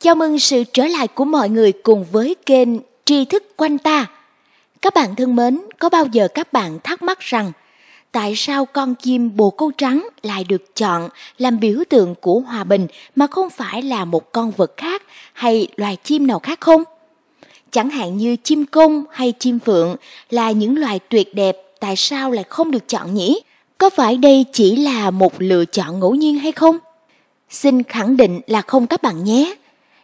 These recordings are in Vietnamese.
Chào mừng sự trở lại của mọi người cùng với kênh Tri thức quanh ta. Các bạn thân mến, có bao giờ các bạn thắc mắc rằng tại sao con chim bồ câu trắng lại được chọn làm biểu tượng của hòa bình mà không phải là một con vật khác hay loài chim nào khác không? Chẳng hạn như chim công hay chim phượng là những loài tuyệt đẹp tại sao lại không được chọn nhỉ? Có phải đây chỉ là một lựa chọn ngẫu nhiên hay không? Xin khẳng định là không các bạn nhé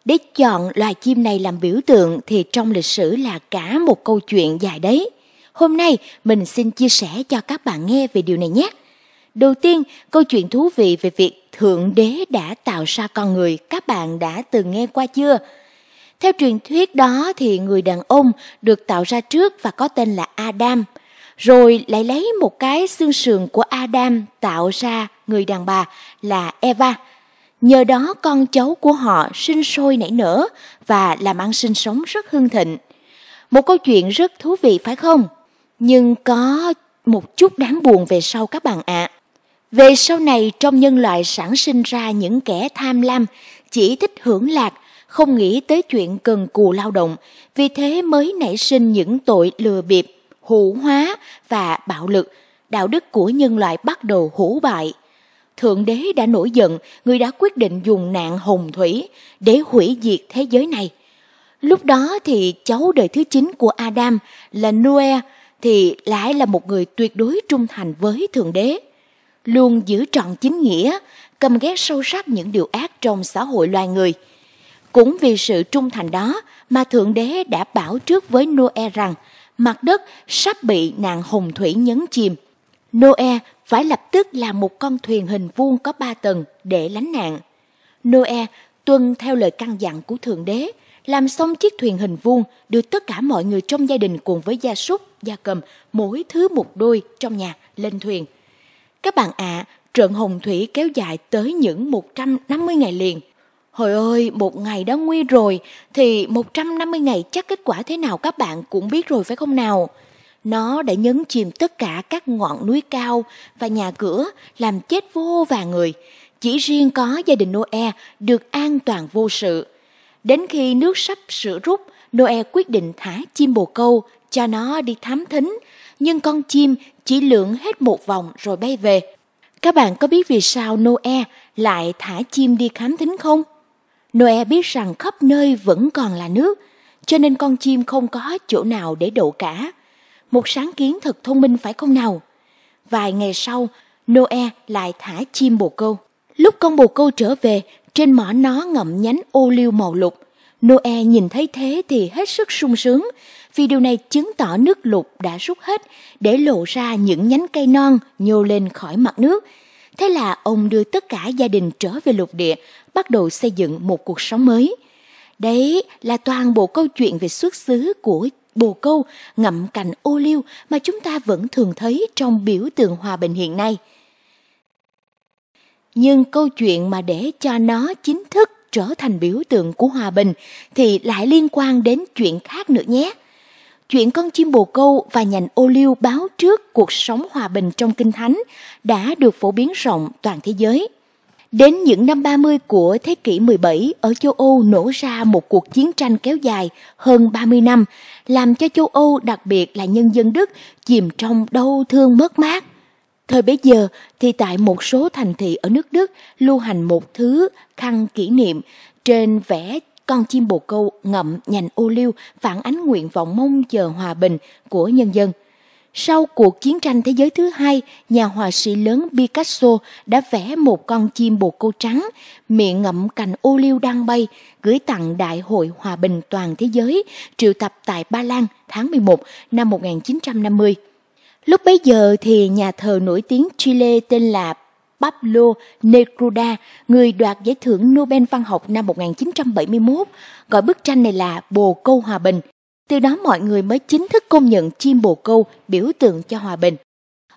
để chọn loài chim này làm biểu tượng thì trong lịch sử là cả một câu chuyện dài đấy. Hôm nay mình xin chia sẻ cho các bạn nghe về điều này nhé. Đầu tiên, câu chuyện thú vị về việc Thượng Đế đã tạo ra con người các bạn đã từng nghe qua chưa? Theo truyền thuyết đó thì người đàn ông được tạo ra trước và có tên là Adam, rồi lại lấy một cái xương sườn của Adam tạo ra người đàn bà là Eva Nhờ đó con cháu của họ sinh sôi nảy nở và làm ăn sinh sống rất hưng thịnh. Một câu chuyện rất thú vị phải không? Nhưng có một chút đáng buồn về sau các bạn ạ. À. Về sau này trong nhân loại sản sinh ra những kẻ tham lam, chỉ thích hưởng lạc, không nghĩ tới chuyện cần cù lao động, vì thế mới nảy sinh những tội lừa bịp, hủ hóa và bạo lực. Đạo đức của nhân loại bắt đầu hủ bại. Thượng đế đã nổi giận, người đã quyết định dùng nạn hồng thủy để hủy diệt thế giới này. Lúc đó thì cháu đời thứ 9 của Adam là Noe thì lại là một người tuyệt đối trung thành với Thượng đế. Luôn giữ trọn chính nghĩa, căm ghét sâu sắc những điều ác trong xã hội loài người. Cũng vì sự trung thành đó mà Thượng đế đã bảo trước với Noe rằng mặt đất sắp bị nạn hồng thủy nhấn chìm. Noe phải lập tức làm một con thuyền hình vuông có ba tầng để lánh nạn. Noe tuân theo lời căn dặn của Thượng Đế, làm xong chiếc thuyền hình vuông, đưa tất cả mọi người trong gia đình cùng với gia súc, gia cầm, mỗi thứ một đôi trong nhà lên thuyền. Các bạn ạ, à, trận hồng thủy kéo dài tới những 150 ngày liền. Hồi ơi, một ngày đã nguy rồi, thì 150 ngày chắc kết quả thế nào các bạn cũng biết rồi phải không nào? Nó đã nhấn chìm tất cả các ngọn núi cao và nhà cửa, làm chết vô vài người. Chỉ riêng có gia đình Noe được an toàn vô sự. Đến khi nước sắp sửa rút, Noe quyết định thả chim bồ câu cho nó đi thám thính, nhưng con chim chỉ lượn hết một vòng rồi bay về. Các bạn có biết vì sao Noe lại thả chim đi khám thính không? Noe biết rằng khắp nơi vẫn còn là nước, cho nên con chim không có chỗ nào để đậu cả một sáng kiến thật thông minh phải không nào? Vài ngày sau, Noe lại thả chim bồ câu. Lúc con bồ câu trở về, trên mỏ nó ngậm nhánh ô liu màu lục. Noe nhìn thấy thế thì hết sức sung sướng, vì điều này chứng tỏ nước lục đã rút hết để lộ ra những nhánh cây non nhô lên khỏi mặt nước. Thế là ông đưa tất cả gia đình trở về lục địa, bắt đầu xây dựng một cuộc sống mới. Đấy là toàn bộ câu chuyện về xuất xứ của bồ câu, ngậm cành ô liu mà chúng ta vẫn thường thấy trong biểu tượng hòa bình hiện nay. Nhưng câu chuyện mà để cho nó chính thức trở thành biểu tượng của hòa bình thì lại liên quan đến chuyện khác nữa nhé. Chuyện con chim bồ câu và nhành ô liu báo trước cuộc sống hòa bình trong Kinh Thánh đã được phổ biến rộng toàn thế giới. Đến những năm 30 của thế kỷ 17, ở châu Âu nổ ra một cuộc chiến tranh kéo dài hơn 30 năm làm cho châu Âu, đặc biệt là nhân dân Đức, chìm trong đau thương mất mát. Thời bấy giờ thì tại một số thành thị ở nước Đức lưu hành một thứ khăn kỷ niệm trên vẽ con chim bồ câu ngậm nhành ô liu phản ánh nguyện vọng mong chờ hòa bình của nhân dân – sau cuộc chiến tranh thế giới thứ hai, nhà họa sĩ lớn Picasso đã vẽ một con chim bồ câu trắng, miệng ngậm cành ô liu đang bay, gửi tặng Đại hội Hòa bình toàn thế giới, triệu tập tại Ba Lan tháng 11 năm 1950. Lúc bấy giờ thì nhà thờ nổi tiếng Chile tên là Pablo Neruda, người đoạt giải thưởng Nobel văn học năm 1971, gọi bức tranh này là Bồ Câu Hòa Bình – từ đó mọi người mới chính thức công nhận chim bồ câu biểu tượng cho hòa bình.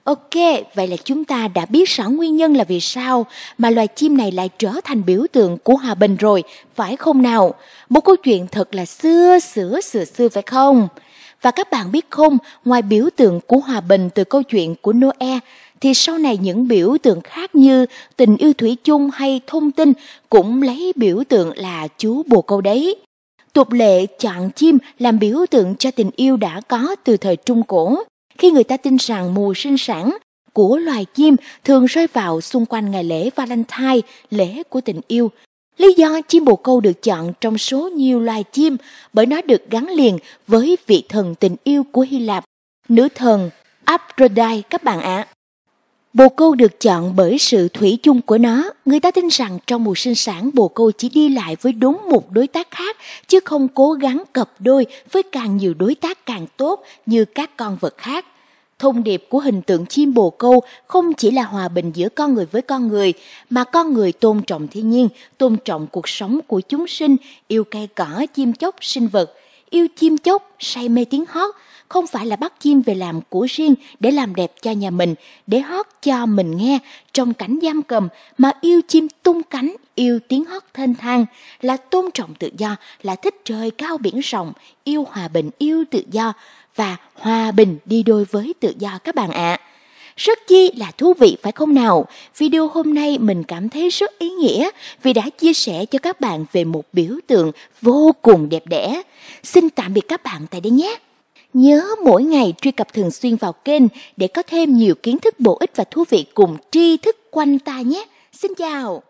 Ok, vậy là chúng ta đã biết rõ nguyên nhân là vì sao mà loài chim này lại trở thành biểu tượng của hòa bình rồi, phải không nào? Một câu chuyện thật là xưa xưa xưa xưa phải không? Và các bạn biết không, ngoài biểu tượng của hòa bình từ câu chuyện của Noe, thì sau này những biểu tượng khác như tình yêu thủy chung hay thông tin cũng lấy biểu tượng là chú bồ câu đấy. Tục lệ chọn chim làm biểu tượng cho tình yêu đã có từ thời Trung Cổ, khi người ta tin rằng mùa sinh sản của loài chim thường rơi vào xung quanh ngày lễ Valentine, lễ của tình yêu. Lý do chim bồ câu được chọn trong số nhiều loài chim bởi nó được gắn liền với vị thần tình yêu của Hy Lạp, nữ thần Aphrodite các bạn ạ. Bồ câu được chọn bởi sự thủy chung của nó. Người ta tin rằng trong mùa sinh sản bồ câu chỉ đi lại với đúng một đối tác khác, chứ không cố gắng cặp đôi với càng nhiều đối tác càng tốt như các con vật khác. Thông điệp của hình tượng chim bồ câu không chỉ là hòa bình giữa con người với con người, mà con người tôn trọng thiên nhiên, tôn trọng cuộc sống của chúng sinh, yêu cây cỏ, chim chóc, sinh vật, yêu chim chóc, say mê tiếng hót, không phải là bắt chim về làm của riêng để làm đẹp cho nhà mình, để hót cho mình nghe trong cảnh giam cầm mà yêu chim tung cánh, yêu tiếng hót thênh thang, là tôn trọng tự do, là thích trời cao biển rộng, yêu hòa bình, yêu tự do và hòa bình đi đôi với tự do các bạn ạ. À. Rất chi là thú vị phải không nào? Video hôm nay mình cảm thấy rất ý nghĩa vì đã chia sẻ cho các bạn về một biểu tượng vô cùng đẹp đẽ. Xin tạm biệt các bạn tại đây nhé. Nhớ mỗi ngày truy cập thường xuyên vào kênh để có thêm nhiều kiến thức bổ ích và thú vị cùng tri thức quanh ta nhé. Xin chào!